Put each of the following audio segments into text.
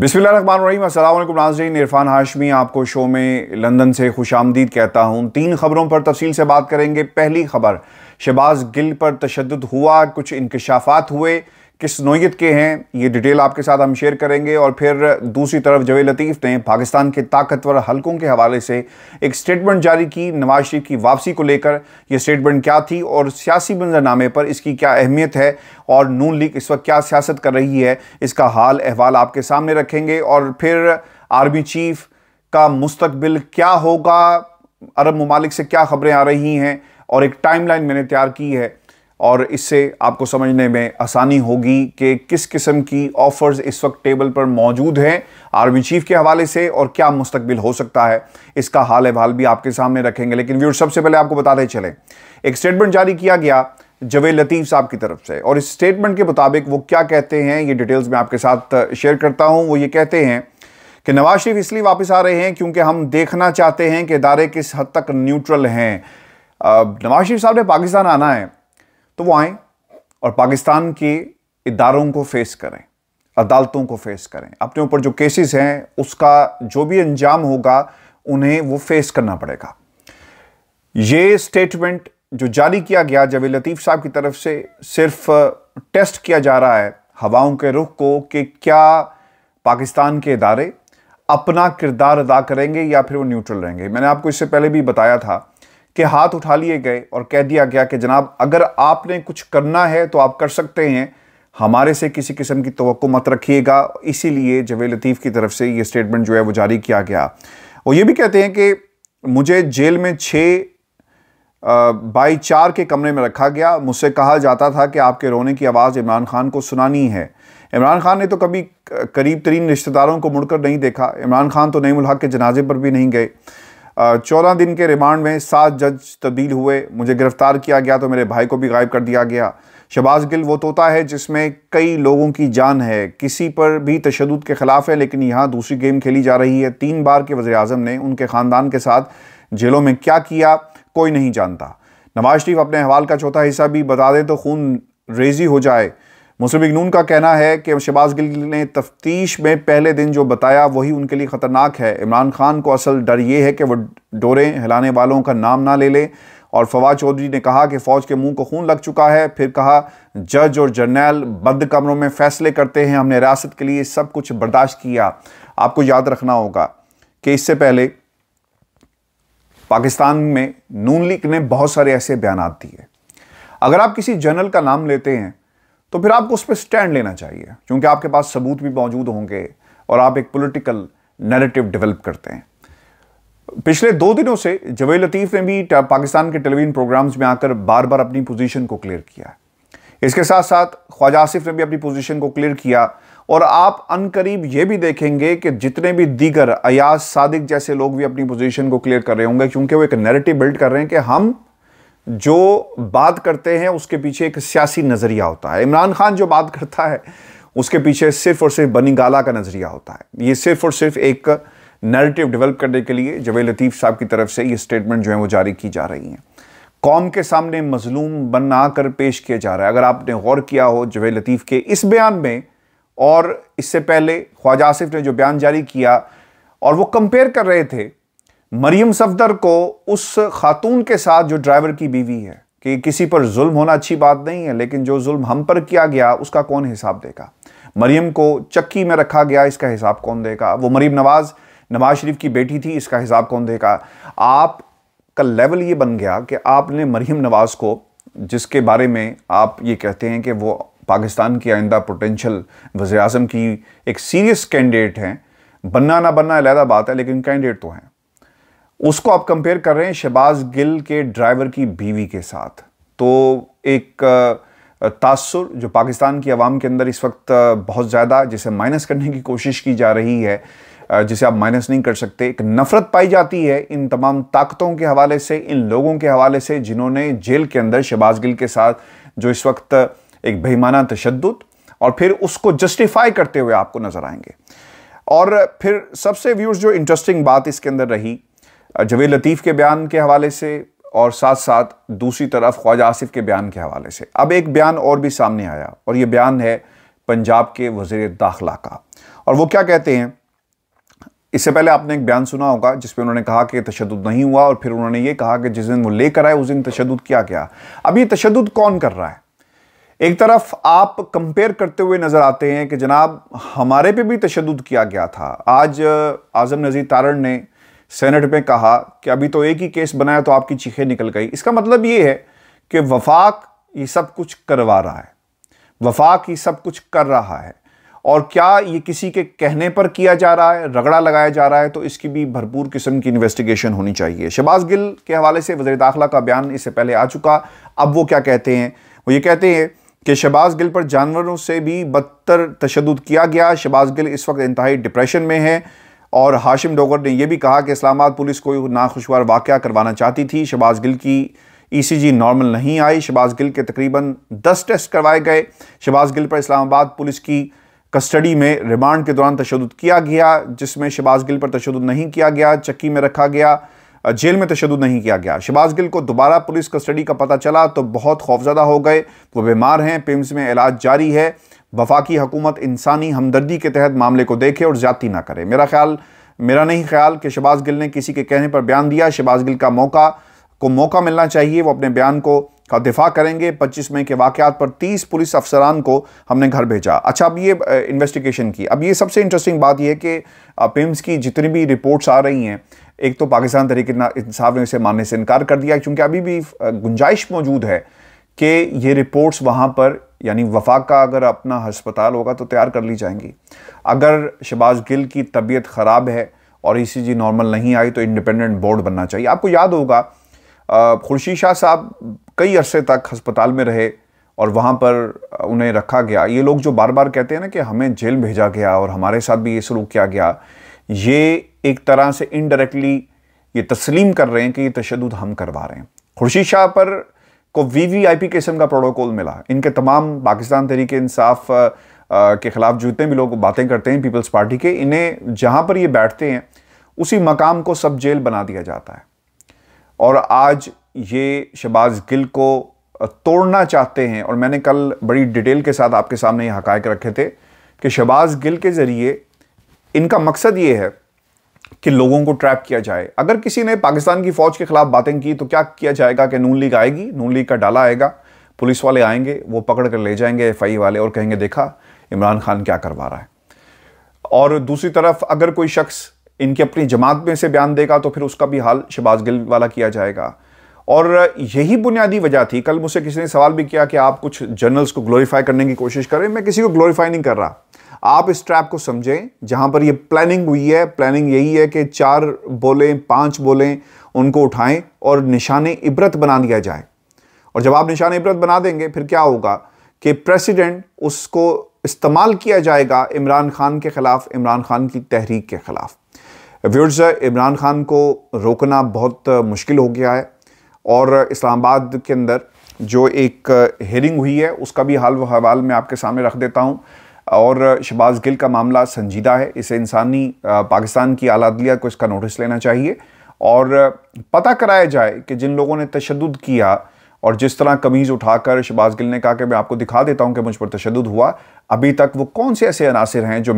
रही असल नाजरीन इरफान हाशमी आपको शो में लंदन से खुश आमदीद कहता हूँ तीन खबरों पर तफसील से बात करेंगे पहली खबर शहबाज गिल पर तशद हुआ कुछ इंकशाफात हुए किस नोयत के हैं ये डिटेल आपके साथ हम शेयर करेंगे और फिर दूसरी तरफ जवेद लतीफ़ ने पाकिस्तान के ताकतवर हलकों के हवाले से एक स्टेटमेंट जारी की नवाज शरीफ की वापसी को लेकर यह स्टेटमेंट क्या थी और सियासी मंजरनामे पर इसकी क्या अहमियत है और नून लीग इस वक्त क्या सियासत कर रही है इसका हाल अहवाल आपके सामने रखेंगे और फिर आर्मी चीफ का मुस्तबिल क्या होगा अरब ममालिक से क्या खबरें आ रही हैं और एक टाइमलाइन मैंने तैयार की है और इससे आपको समझने में आसानी होगी कि किस किस्म की ऑफर्स इस वक्त टेबल पर मौजूद हैं आर्मी चीफ के हवाले से और क्या मुस्तबिल हो सकता है इसका हाल अहाल भी आपके सामने रखेंगे लेकिन व्यूर सबसे पहले आपको बताते चलें एक स्टेटमेंट जारी किया गया जवेद लतीफ़ साहब की तरफ से और इस स्टेटमेंट के मुताबिक वो क्या कहते हैं ये डिटेल्स मैं आपके साथ शेयर करता हूँ वो ये कहते हैं कि नवाज शरीफ इसलिए वापस आ रहे हैं क्योंकि हम देखना चाहते हैं कि इदारे किस हद तक न्यूट्रल हैं नवाज शरीफ साहब ने पाकिस्तान आना है तो वो आएँ और पाकिस्तान के इदारों को फेस करें अदालतों को फेस करें अपने ऊपर जो केसेस हैं उसका जो भी अंजाम होगा उन्हें वो फेस करना पड़ेगा ये स्टेटमेंट जो जारी किया गया जब लतीफ़ साहब की तरफ से सिर्फ टेस्ट किया जा रहा है हवाओं के रुख को कि क्या पाकिस्तान के इदारे अपना किरदार अदा करेंगे या फिर वो न्यूट्रल रहेंगे मैंने आपको इससे पहले भी बताया था के हाथ उठा लिए गए और कह दिया गया कि जनाब अगर आपने कुछ करना है तो आप कर सकते हैं हमारे से किसी किस्म की तो मत रखिएगा इसीलिए जवे लतीफ़ की तरफ से ये स्टेटमेंट जो है वो जारी किया गया वो ये भी कहते हैं कि मुझे जेल में छः बाई चार के कमरे में रखा गया मुझसे कहा जाता था कि आपके रोने की आवाज़ इमरान खान को सुनानी है इमरान खान ने तो कभी करीब तरीन रिश्तेदारों को मुड़कर नहीं देखा इमरान खान तो नईमुल हक के जनाजे पर भी नहीं गए चौदह दिन के रिमांड में सात जज तब्दील हुए मुझे गिरफ्तार किया गया तो मेरे भाई को भी गायब कर दिया गया शबाज गिल वो तोता है जिसमें कई लोगों की जान है किसी पर भी तशद के ख़िलाफ़ है लेकिन यहाँ दूसरी गेम खेली जा रही है तीन बार के वजे अजम ने उनके ख़ानदान के साथ जेलों में क्या किया कोई नहीं जानता नवाज शरीफ अपने हवाल का चौथा हिस्सा भी बता दें तो खून रेजी हो जाए मुस्लिम इगनून का कहना है कि शहबाज गिल ने तफ्तीश में पहले दिन जो बताया वही उनके लिए ख़तरनाक है इमरान खान को असल डर ये है कि वह डोरें हिलाने वालों का नाम ना ले लें और फवाद चौधरी ने कहा कि फ़ौज के मुंह को खून लग चुका है फिर कहा जज और जर्नैल बंद कमरों में फैसले करते हैं हमने रियासत के लिए सब कुछ बर्दाश्त किया आपको याद रखना होगा कि इससे पहले पाकिस्तान में नून लीग ने बहुत सारे ऐसे बयान दिए अगर आप किसी जनरल का नाम लेते हैं तो फिर आपको उस पर स्टैंड लेना चाहिए क्योंकि आपके पास सबूत भी मौजूद होंगे और आप एक पॉलिटिकल नैरेटिव डेवलप करते हैं पिछले दो दिनों से जवेद लतीफ़ ने भी पाकिस्तान के टेलीविजन प्रोग्राम्स में आकर बार बार अपनी पोजीशन को क्लियर किया है इसके साथ साथ ख्वाजा आसिफ ने भी अपनी पोजीशन को क्लियर किया और आप अनकरीब ये भी देखेंगे कि जितने भी दीगर अयाज सादिक जैसे लोग भी अपनी पोजीशन को क्लियर कर रहे होंगे क्योंकि वो एक नैरेटिव बिल्ड कर रहे हैं कि हम जो बात करते हैं उसके पीछे एक सियासी नज़रिया होता है इमरान खान जो बात करता है उसके पीछे सिर्फ और सिर्फ बनी गाला का नज़रिया होता है ये सिर्फ और सिर्फ एक नैरेटिव डेवलप करने के लिए जवेद लतीफ़ साहब की तरफ से ये स्टेटमेंट जो है वो जारी की जा रही हैं कौम के सामने मजलूम बना कर पेश किया जा रहा है अगर आपने गौर किया हो जवेद लतीफ़ के इस बयान में और इससे पहले ख्वाजा आसिफ ने जो बयान जारी किया और वो कंपेयर कर रहे थे मरियम सफदर को उस खातून के साथ जो ड्राइवर की बीवी है कि किसी पर जुल्म होना अच्छी बात नहीं है लेकिन जो जुल्म हम पर किया गया उसका कौन हिसाब देगा मरियम को चक्की में रखा गया इसका हिसाब कौन देगा वो मरीम नवाज़ नवाज शरीफ की बेटी थी इसका हिसाब कौन देगा आप का लेवल ये बन गया कि आपने मरीम नवाज़ को जिसके बारे में आप ये कहते हैं कि वो पाकिस्तान की आइंदा पोटेंशल वजे अजम की एक सीरियस कैंडिडेट हैं बनना ना बनना अलहदा बात है लेकिन कैंडिडेट तो हैं उसको आप कंपेयर कर रहे हैं शहबाज गिल के ड्राइवर की बीवी के साथ तो एक तासुर जो पाकिस्तान की आवाम के अंदर इस वक्त बहुत ज़्यादा जिसे माइनस करने की कोशिश की जा रही है जिसे आप माइनस नहीं कर सकते एक नफ़रत पाई जाती है इन तमाम ताकतों के हवाले से इन लोगों के हवाले से जिन्होंने जेल के अंदर शहबाज गिल के साथ जो इस वक्त एक बेईमाना तशद और फिर उसको जस्टिफाई करते हुए आपको नज़र आएंगे और फिर सबसे व्यूज़ जो इंटरेस्टिंग बात इसके अंदर रही जवेद लतीफ़ के बयान के हवाले से और साथ साथ दूसरी तरफ ख्वाजा आसिफ के बयान के हवाले से अब एक बयान और भी सामने आया और ये बयान है पंजाब के वजीर दाखिला का और वो क्या कहते हैं इससे पहले आपने एक बयान सुना होगा जिसमें उन्होंने कहा कि तशद नहीं हुआ और फिर उन्होंने ये कहा कि जिस दिन वो लेकर आए उस दिन तशद क्या क्या अब ये तशद कौन कर रहा है एक तरफ आप कंपेयर करते हुए नज़र आते हैं कि जनाब हमारे पे भी तशद किया गया था आज आज़म नज़ीर तारण ने सेनेट में कहा कि अभी तो एक ही केस बनाया तो आपकी चीखें निकल गई इसका मतलब ये है कि वफाक ये सब कुछ करवा रहा है वफाक ये सब कुछ कर रहा है और क्या ये किसी के कहने पर किया जा रहा है रगड़ा लगाया जा रहा है तो इसकी भी भरपूर किस्म की इन्वेस्टिगेशन होनी चाहिए शबाज गिल के हवाले से वजे दाखिला का बयान इससे पहले आ चुका अब वो क्या कहते हैं वो ये कहते हैं कि शबाज गिल पर जानवरों से भी बदतर तशद किया गया शबाज गिल इस वक्त इंतहाई डिप्रेशन में है और हाशिम डोगर ने यह भी कहा कि इस्लामाबाद पुलिस कोई नाखुशवार वाक़ करवाना चाहती थी शबाज गिल की ईसीजी e नॉर्मल नहीं आई शबाज गिल के तकरीबन 10 टेस्ट करवाए गए शबाज गिल पर इस्लामाबाद पुलिस की कस्टडी में रिमांड के दौरान तशद किया गया जिसमें शबाज गिल पर तशद नहीं किया गया चक्की में रखा गया जेल में तशद नहीं किया गया शबाज गिल को दोबारा पुलिस कस्टडी का पता चला तो बहुत खौफजदा हो गए वो बीमार हैं पिम्स में इलाज जारी है वफाकी हकूमत इंसानी हमदर्दी के तहत मामले को देखे और ज़्यादा ना करे मेरा ख्याल मेरा नहीं ख्याल कि शबाज गिल ने किसी के कहने पर बयान दिया शबाज गिल का मौका को मौका मिलना चाहिए वो अपने बयान को का दिफा करेंगे 25 मई के वाक़ात पर 30 पुलिस अफसरान को हमने घर भेजा अच्छा अब ये इन्वेस्टिगेशन की अब ये सबसे इंटरेस्टिंग बात यह कि पिम्स की जितनी भी रिपोर्ट्स आ रही हैं एक तो पाकिस्तान तरीके इंसाफ ने इसे मानने से इनकार कर दिया क्योंकि अभी भी गुंजाइश मौजूद है कि ये रिपोर्ट्स वहाँ पर यानी वफाक का अगर अपना हस्पताल होगा तो तैयार कर ली जाएंगी अगर शबाज गिल की तबीयत ख़राब है और ई e नॉर्मल नहीं आई तो इंडिपेंडेंट बोर्ड बनना चाहिए आपको याद होगा खुर्शी शाह साहब कई अरसे तक हस्पताल में रहे और वहाँ पर उन्हें रखा गया ये लोग जो बार बार कहते हैं ना कि हमें जेल भेजा गया और हमारे साथ भी ये सलूक किया गया ये एक तरह से इनडायरेक्टली ये तस्लीम कर रहे हैं कि ये तशद हम करवा रहे हैं खुर्शी शाह पर को वीवीआईपी किस्म का प्रोटोकॉल मिला इनके तमाम पाकिस्तान तरीके इंसाफ के ख़िलाफ़ जूते भी लोग बातें करते हैं पीपल्स पार्टी के इन्हें जहाँ पर ये बैठते हैं उसी मकाम को सब जेल बना दिया जाता है और आज ये शबाज गिल को तोड़ना चाहते हैं और मैंने कल बड़ी डिटेल के साथ आपके सामने ये हक़ रखे थे कि शबाज गिल के ज़रिए इनका मकसद ये है कि लोगों को ट्रैप किया जाए अगर किसी ने पाकिस्तान की फौज के खिलाफ बातें की तो क्या किया जाएगा कि नून लीग आएगी नून लीग का डाला आएगा पुलिस वाले आएंगे वो पकड़ कर ले जाएंगे एफ वाले और कहेंगे देखा इमरान खान क्या करवा रहा है और दूसरी तरफ अगर कोई शख्स इनकी अपनी जमात में से बयान देगा तो फिर उसका भी हाल शबाज गिल वाला किया जाएगा और यही बुनियादी वजह थी कल मुझसे किसी ने सवाल भी किया कि आप कुछ जर्नल्स को ग्लोरीफाई करने की कोशिश करें मैं किसी को ग्लोरीफाई नहीं कर रहा आप इस ट्रैप को समझें जहां पर ये प्लानिंग हुई है प्लानिंग यही है कि चार बोलें पांच बोलें उनको उठाएं और निशान इबरत बना दिया जाए और जब आप निशान इबरत बना देंगे फिर क्या होगा कि प्रेसिडेंट उसको इस्तेमाल किया जाएगा इमरान खान के ख़िलाफ़ इमरान खान की तहरीक के ख़िलाफ़ व्यूर्स इमरान खान को रोकना बहुत मुश्किल हो गया है और इस्लामाबाद के अंदर जो एक हेरिंग हुई है उसका भी हाल हवाल मैं आपके सामने रख देता हूँ और शबाज गिल का मामला संजीदा है इसे इंसानी पाकिस्तान की आलादलिया को इसका नोटिस लेना चाहिए और पता कराया जाए कि जिन लोगों ने तशद किया और जिस तरह कमीज़ उठाकर शबाज गिल ने कहा कि मैं आपको दिखा देता हूं कि मुझ पर तशद हुआ अभी तक वो कौन से ऐसे अनासर हैं जो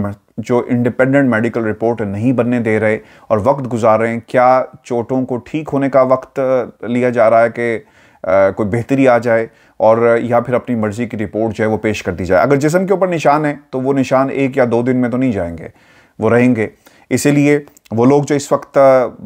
जो इंडिपेंडेंट मेडिकल रिपोर्ट नहीं बनने दे रहे और वक्त गुजार रहे हैं क्या चोटों को ठीक होने का वक्त लिया जा रहा है कि कोई बेहतरी आ जाए और या फिर अपनी मर्ज़ी की रिपोर्ट जो है वो पेश कर दी जाए अगर जिसम के ऊपर निशान है तो वो निशान एक या दो दिन में तो नहीं जाएंगे वो रहेंगे इसीलिए वो लोग जो इस वक्त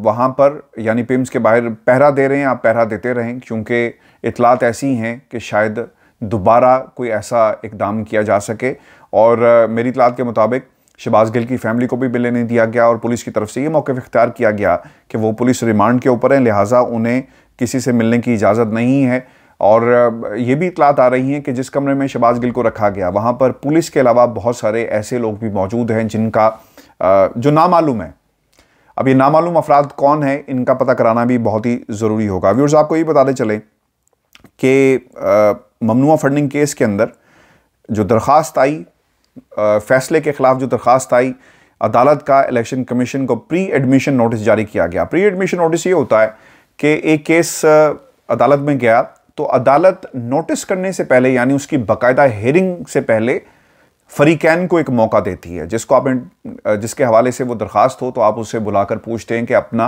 वहाँ पर यानी पिम्स के बाहर पहरा दे रहे हैं आप पहरा देते रहें क्योंकि इतलात ऐसी हैं कि शायद दोबारा कोई ऐसा इकदाम किया जा सके और मेरी इतलात के मुताबिक शबाज गिल की फैमिली को भी मिलने नहीं दिया गया और पुलिस की तरफ से ये मौके इख्तियार किया गया कि वो पुलिस रिमांड के ऊपर हैं लिहाजा उन्हें किसी से मिलने की इजाज़त नहीं है और ये भी इतलात आ रही हैं कि जिस कमरे में शबाज गिल को रखा गया वहाँ पर पुलिस के अलावा बहुत सारे ऐसे लोग भी मौजूद हैं जिनका जो नामालूम है अब ये नामालूम अफराद कौन है इनका पता कराना भी बहुत ही ज़रूरी होगा व्यूर्स आपको ये बताते चले कि ममनुआ फंडिंग केस के अंदर जो दरख्वास्त आई फैसले के ख़िलाफ़ जो दरख्वास्त आई अदालत का इलेक्शन कमीशन को प्री एडमिशन नोटिस जारी किया गया प्री एडमिशन नोटिस ये होता है कि एक केस अदालत में गया तो अदालत नोटिस करने से पहले यानी उसकी बाकायदा हेयरिंग से पहले फरीकैन को एक मौका देती है जिसको आप जिसके हवाले से वो दरख्वास्त हो तो आप उसे बुलाकर पूछते हैं कि अपना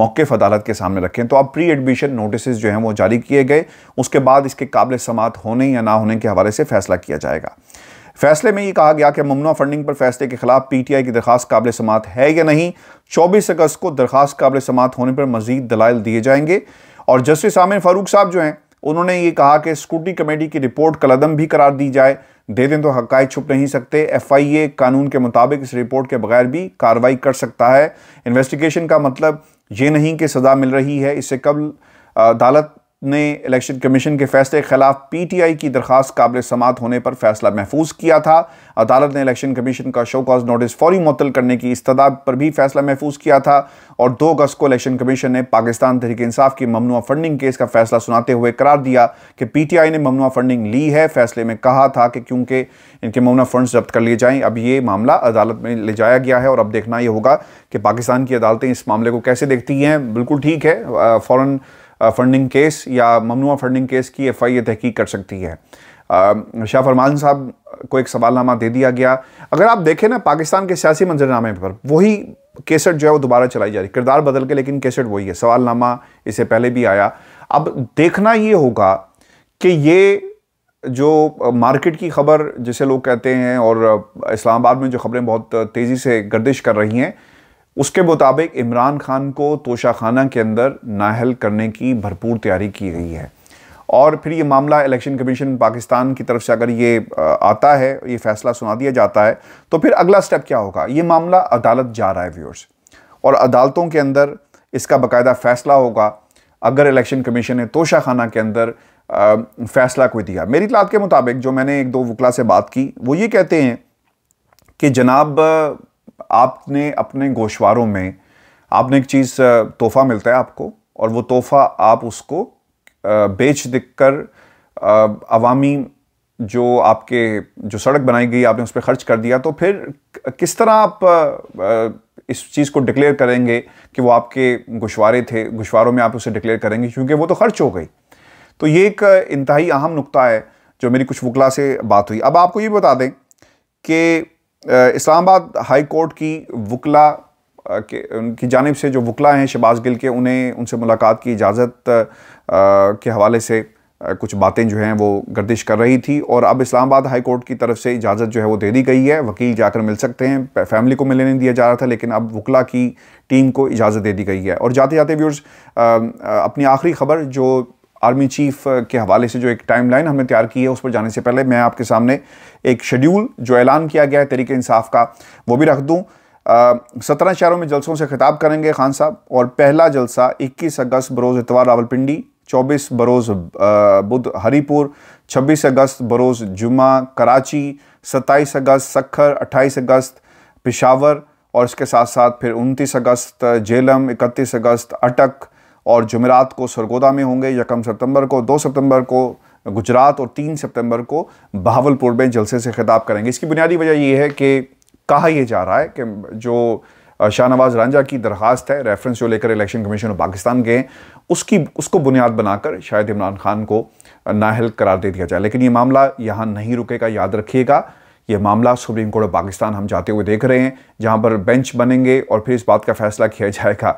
मौक़ अदालत के सामने रखें तो आप प्री एडमिशन नोटिस जो हैं वो जारी किए गए उसके बाद इसके काबिल समात होने या ना होने के हवाले से फ़ैसला किया जाएगा फैसले में ये कहा गया कि ममनवा फंडिंग पर फैसले के खिलाफ पी टी आई की दरख्वास्त काबिल समात है या नहीं चौबीस अगस्त को दरख्वास्त काबिल समात होने पर मजीद दलाइल दिए जाएंगे और जस्टिस आमिर फारूक साहब जो हैं उन्होंने ये कहा कि स्कूटी कमेटी की रिपोर्ट कलदम भी करार दी जाए दे दें तो हक छुप नहीं सकते एफआईए कानून के मुताबिक इस रिपोर्ट के बगैर भी कार्रवाई कर सकता है इन्वेस्टिगेशन का मतलब ये नहीं कि सज़ा मिल रही है इससे कबल अदालत ने इलेक्शन कमीशन के फैसले के खिलाफ पीटीआई की दरख्वास्त काबिल समात होने पर फैसला महफूज किया था अदालत ने इलेक्शन कमीशन का शो कॉज नोटिस फौरी मुतल करने की इस्तः पर भी फैसला महफूज किया था और दो अगस्त को इलेक्शन कमीशन ने पाकिस्तान तहरीक इंसाफ की ममनुआ फंडिंग केस का फैसला सुनाते हुए करार दिया कि आई ने ममनुआ फंडिंग ली है फैसले में कहा था कि क्योंकि इनके ममनुआ फंड जब्त कर लिए जाएं अब ये मामला अदालत में ले जाया गया है और अब देखना ये होगा कि पाकिस्तान की अदालतें इस मामले को कैसे देखती हैं बिल्कुल ठीक है फ़ौर फंडिंग केस या ममनुआ फंडिंग केस की एफ आई ए तहकीक कर सकती है शाह फरमान साहब को एक सवालनामा दे दिया गया अगर आप देखें ना पाकिस्तान के सियासी मंजरनामे पर वही केसट जो है वो दोबारा चलाई जा रही किरदार बदल के लेकिन केसट वही है सवालनामा इससे पहले भी आया अब देखना ये होगा कि ये जो मार्केट की खबर जिसे लोग कहते हैं और इस्लामाबाद में जो खबरें बहुत तेज़ी से गर्दिश कर रही हैं उसके मुताबिक इमरान खान को तोशाखाना के अंदर नाहल करने की भरपूर तैयारी की गई है और फिर ये मामला इलेक्शन कमीशन पाकिस्तान की तरफ से अगर ये आता है ये फैसला सुना दिया जाता है तो फिर अगला स्टेप क्या होगा ये मामला अदालत जा रहा है व्यूअर्स और अदालतों के अंदर इसका बाकायदा फ़ैसला होगा अगर इलेक्शन कमीशन ने तोशाखाना के अंदर फैसला कोई दिया मेरी इतलात के मुताबिक जो मैंने एक दो वकला से बात की वो ये कहते हैं कि जनाब आपने अपने गोशवारों में आपने एक चीज़ तोहफा मिलता है आपको और वो तोहफा आप उसको बेच दिख कर अवामी जो आपके जो सड़क बनाई गई आपने उस पर खर्च कर दिया तो फिर किस तरह आप इस चीज़ को डिक्लेयर करेंगे कि वो आपके गुशवारे थे गुशवारों में आप उसे डिक्लेयर करेंगे क्योंकि वो तो खर्च हो गई तो ये एक इंतहाई अहम नुकता है जो मेरी कुछ वकला से बात हुई अब आपको ये बता दें कि इस्लामाबाद हाई कोर्ट की वकला के उनकी जानब से जो वकला हैं शबाज गिल के उन्हें उनसे मुलाकात की इजाज़त के हवाले से कुछ बातें जो हैं वो गर्दिश कर रही थी और अब इस्लामाबाद हाई कोर्ट की तरफ से इजाज़त जो है वो दे दी गई है वकील जाकर मिल सकते हैं फैमिली को मिलने नहीं दिया जा रहा था लेकिन अब वकला की टीम को इजाज़त दे दी गई है और जाते जाते व्यूर्स अपनी आखिरी खबर जो आर्मी चीफ के हवाले से जो एक टाइमलाइन हमने तैयार की है उस पर जाने से पहले मैं आपके सामने एक शेड्यूल जो ऐलान किया गया है तरीके इंसाफ का वो भी रख दूँ सत्रह शहरों में जलसों से खिताब करेंगे खान साहब और पहला जलसा इक्कीस अगस्त बरोज़ इतवार रावलपिंडी चौबीस बरोज़ बुध हरीपुर छब्बीस अगस्त बरोज़ जुमा कराची सत्ताईस अगस्त सखर अट्ठाईस अगस्त पिशावर और इसके साथ साथ फिर उनतीस अगस्त जेलम इकतीस अगस्त अटक और जमेरात को सरगोदा में होंगे यकम सितंबर को दो सितंबर को गुजरात और तीन सितंबर को बहावलपुर में जलसे से खिताब करेंगे इसकी बुनियादी वजह यह है कि कहा यह जा रहा है कि जो शाहनवाज रांझा की दरख्वास्त है रेफरेंस जो लेकर इलेक्शन कमीशन ऑफ पाकिस्तान गए उसकी उसको बुनियाद बनाकर शायद इमरान खान को नाहल करार दे दिया जाए लेकिन ये मामला यहाँ नहीं रुकेगा याद रखिएगा ये मामला सुप्रीम कोर्ट ऑफ पाकिस्तान हम जाते हुए देख रहे हैं जहां पर बेंच बनेंगे और फिर इस बात का फैसला किया जाएगा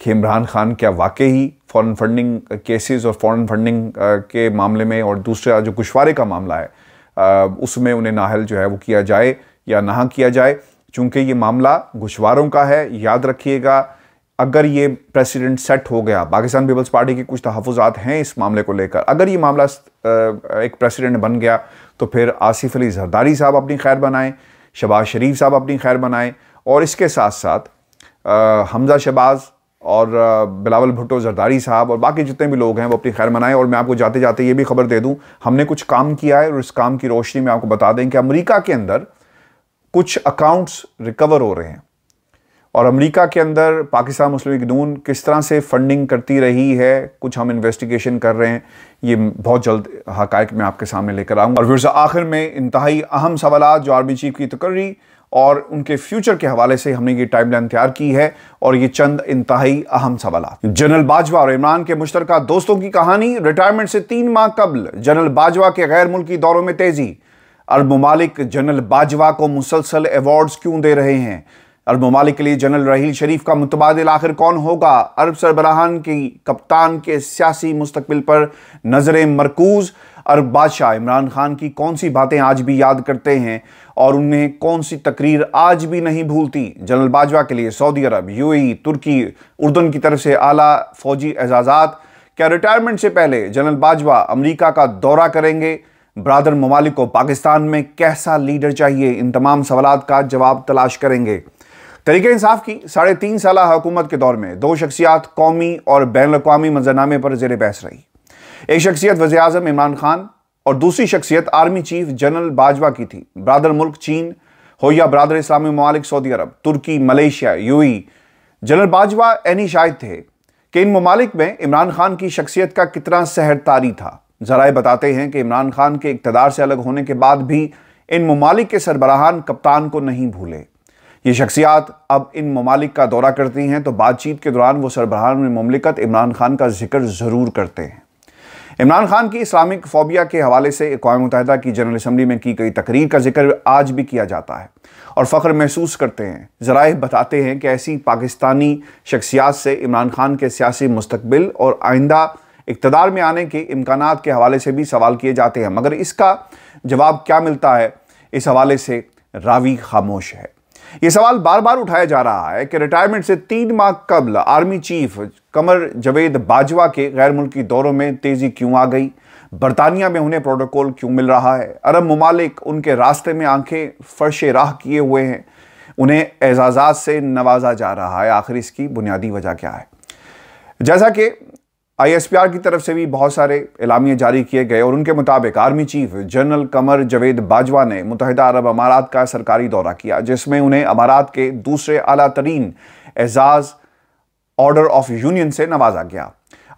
कि इमरान खान क्या वाकई ही फॉरेन फंडिंग केसेस और फॉरेन फंडिंग के मामले में और दूसरा जो गुशवारे का मामला है उसमें उन्हें नाहल जो है वो किया जाए या ना किया जाए चूँकि ये मामला गुशवारों का है याद रखिएगा अगर ये प्रेसिडेंट सेट हो गया पाकिस्तान पीपल्स पार्टी के कुछ तहफात हैं इस मामले को लेकर अगर ये मामला एक प्रेसिडेंट बन गया तो फिर आसिफ अली जरदारी साहब अपनी खैर बनाएं शबाज शरीफ साहब अपनी खैर बनाएं और इसके साथ साथ हमज़ा शबाज़ और बिलावल भुट्टो जरदारी साहब और बाकी जितने भी लोग हैं वो अपनी खैर मनाएं और मैं आपको जाते जाते ये भी खबर दे दूं हमने कुछ काम किया है और इस काम की रोशनी में आपको बता दें कि अमेरिका के अंदर कुछ अकाउंट्स रिकवर हो रहे हैं और अमेरिका के अंदर पाकिस्तान मुस्लिम नून किस तरह से फंडिंग करती रही है कुछ हम इन्वेस्टिगेशन कर रहे हैं ये बहुत जल्द हकायक में आपके सामने लेकर आऊँगा और व्यूर्स आखिर में इंतहाई अहम सवाल जो आर्मी चीफ की तकर्री और उनके फ्यूचर के हवाले से हमने ये टाइम लाइन तैयार की है और ये चंद इंतहाई अहम सवाल जनरल बाजवा और इमरान के मुश्तर दोस्तों की कहानी रिटायरमेंट से तीन माह कबल जनरल बाजवा के गैर मुल्की दौरों में तेजी अरब ममालिक जनरल बाजवा को मुसलसल अवार्ड्स क्यों दे रहे हैं अरब ममालिक के लिए जनरल रहील शरीफ का मुतबाद आखिर कौन होगा अरब सरबराहान की कप्तान के सियासी मुस्तबिल पर नजरें मरकूज़ अरब बादशाह इमरान खान की कौन सी बातें आज भी याद करते हैं और उन्हें कौन सी तकरीर आज भी नहीं भूलती जनरल बाजवा के लिए सऊदी अरब यूएई, तुर्की उर्दन की तरफ से आला फौजी एजाजात क्या रिटायरमेंट से पहले जनरल बाजवा अमरीका का दौरा करेंगे ब्रादर ममालिक को पाकिस्तान में कैसा लीडर चाहिए इन तमाम सवाल का जवाब तलाश करेंगे तरीके इंसाफ की साढ़े तीन साल हुकूमत के दौर में दो शख्सियात कौमी और बैन अवी मंजरनामे पर जेर बहस रही एक शख्सियत वजी अजम इमरान खान और दूसरी शख्सियत आर्मी चीफ जनरल बाजवा की थी ब्रादर मुल्क चीन हो या ब्रादर इस्लामी ममालिक सऊदी अरब तुर्की मलेशिया यूई जनरल बाजवा एनी शायद थे कि इन ममालिक में इमरान खान की शख्सियत का कितना सहरतारी था जराए बताते हैं कि इमरान खान के इकतदार से अलग होने के बाद भी इन ममालिक के सरबराहान कप्तान को नहीं भूले ये शख्सियात अब इन ममालिक का दौरा करती हैं तो बातचीत के दौरान वो सरबराहान में ममलिकत इमरान खान का जिक्र ज़रूर करते हैं इमरान खान की इस्लामिक फोबिया के हवाले से अकवा मुतहदा की जनरल असम्बली में की गई तकरीर का जिक्र आज भी किया जाता है और फ़ख्र महसूस करते हैं ज़राए बताते हैं कि ऐसी पाकिस्तानी शख्सियात से इमरान खान के सियासी मुस्तबिल और आइंदा इकतदार में आने के इम्कान के हवाले से भी सवाल किए जाते हैं मगर इसका जवाब क्या मिलता है इस हवाले से रावी खामोश है यह सवाल बार बार उठाया जा रहा है कि रिटायरमेंट से तीन माह कबल आर्मी चीफ कमर जवेद बाजवा के गैर मुल्की दौरों में तेज़ी क्यों आ गई बरतानिया में उन्हें प्रोटोकॉल क्यों मिल रहा है अरब ममालिक उनके रास्ते में आंखें फर्श राह किए हुए हैं उन्हें एजाजात से नवाजा जा रहा है आखिर इसकी बुनियादी वजह क्या है जैसा कि आईएसपीआर की तरफ से भी बहुत सारे इलामिया जारी किए गए और उनके मुताबिक army chief general Qamar Javed Bajwa ने मुतहदा अरब अमारात का सरकारी दौरा किया जिसमें उन्हें अमारात के दूसरे अला तरीन एजाज़ ऑर्डर ऑफ यूनियन से नवाजा गया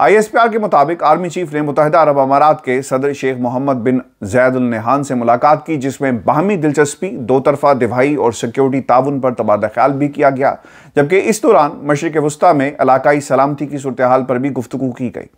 आईएसपीआर के मुताबिक आर्मी चीफ ने मुतहदा अरब अमारात के सदर शेख मोहम्मद बिन जैदुलनहान नहान से मुलाकात की जिसमें बाहमी दिलचस्पी दो तरफा दिवाही और सिक्योरिटी ताउन पर तबादला ख्याल भी किया गया जबकि इस दौरान मशरक वस्ती में इलाकई सलामती की सूरत हाल पर भी गुफ्तु की गई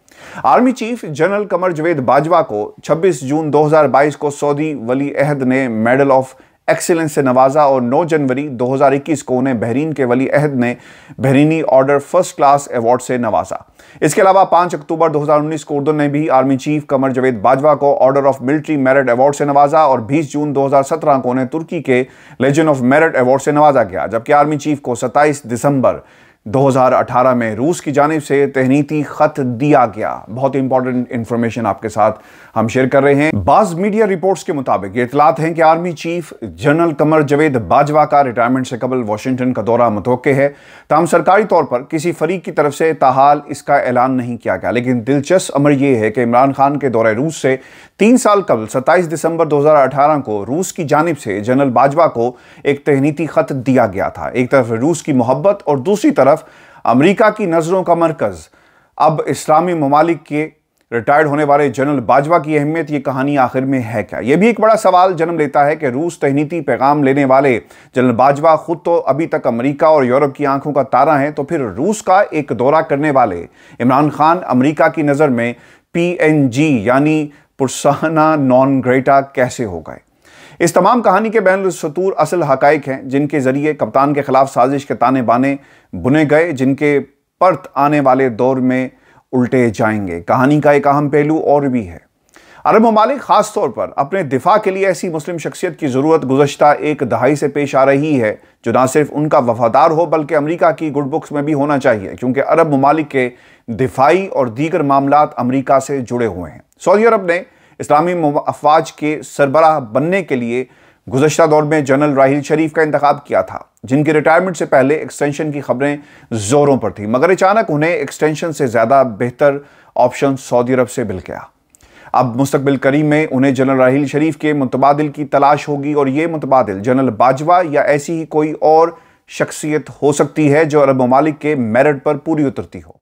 army chief general Qamar Javed Bajwa को छब्बीस जून दो हज़ार बाईस को सऊदी वली अहद ने मेडल ऑफ एक्सीलेंस से नवाजा और 9 जनवरी 2021 को उन्हें बहरीन के वली अहद ने बहरीनी ऑर्डर फर्स्ट क्लास अवार्ड से नवाजा इसके अलावा 5 अक्टूबर 2019 को उर्दू ने भी आर्मी चीफ कमर जवेद बाजवा को order of military merit award से नवाजा और 20 जून 2017 को उन्हें तुर्की के लेजेंड ऑफ मेरिट अवार्ड से नवाजा गया जबकि आर्मी चीफ को 27 दिसंबर 2018 में रूस की जानब से तहनीती खत दिया गया बहुत ही इंपॉर्टेंट इंफॉर्मेशन आपके साथ हम शेयर कर रहे हैं बाज मीडिया रिपोर्ट्स के मुताबिक ये इतलात हैं कि army chief general Qamar Javed Bajwa का रिटायरमेंट से कबल वाशिंगटन का दौरा मतवक़ है तमाम सरकारी तौर पर किसी फरीक की तरफ से ताहाल इसका ऐलान नहीं किया गया लेकिन दिलचस्प अमर यह है कि इमरान खान के दौरे रूस से तीन साल कबल 27 दिसंबर 2018 को रूस की जानब से जनरल बाजवा को एक तहनीती खत दिया गया था एक तरफ रूस की मोहब्बत और दूसरी तरफ अमेरिका की नज़रों का मरकज़ अब इस्लामी ममालिक के रिटायर्ड होने वाले जनरल बाजवा की अहमियत ये कहानी आखिर में है क्या यह भी एक बड़ा सवाल जन्म लेता है कि रूस तहनीती पैगाम लेने वाले जनरल बाजवा खुद तो अभी तक अमेरिका और यूरोप की आंखों का तारा हैं तो फिर रूस का एक दौरा करने वाले इमरान खान अमेरिका की नज़र में पीएनजी यानी पुरसाना नॉन ग्रेटा कैसे हो गए इस तमाम कहानी के बैन सतूर असल हकाइक हैं जिनके ज़रिए कप्तान के ख़िलाफ़ साजिश के ताने बाने बुने गए जिनके परत आने वाले दौर में उल्टे जाएंगे कहानी का एक अहम पहलू और भी है अरब ममालिक ख़ास तौर पर अपने दिफा के लिए ऐसी मुस्लिम शख्सियत की ज़रूरत गुजशत एक दहाई से पेश आ रही है जो ना सिर्फ उनका वफादार हो बल्कि अमरीका की गुड बुक्स में भी होना चाहिए क्योंकि अरब ममालिक के दिफाई और दीगर मामला अमरीका से जुड़े हुए हैं सऊदी अरब ने इस्लामी अफवाज के सरबराह बनने के लिए गुजशत दौर में जनरल राहिल शरीफ का इंतखब किया था जिनकी रिटायरमेंट से पहले एक्सटेंशन की खबरें जोरों पर थी मगर अचानक उन्हें एक्सटेंशन से ज़्यादा बेहतर ऑप्शन सऊदी अरब से मिल गया अब मुस्तबिल करीम में उन्हें जनरल राहिल शरीफ के मुतबादल की तलाश होगी और ये मुतबादल जनरल बाजवा या ऐसी ही कोई और शख्सियत हो सकती है जो अरब ममालिक के मेरिट पर पूरी उतरती हो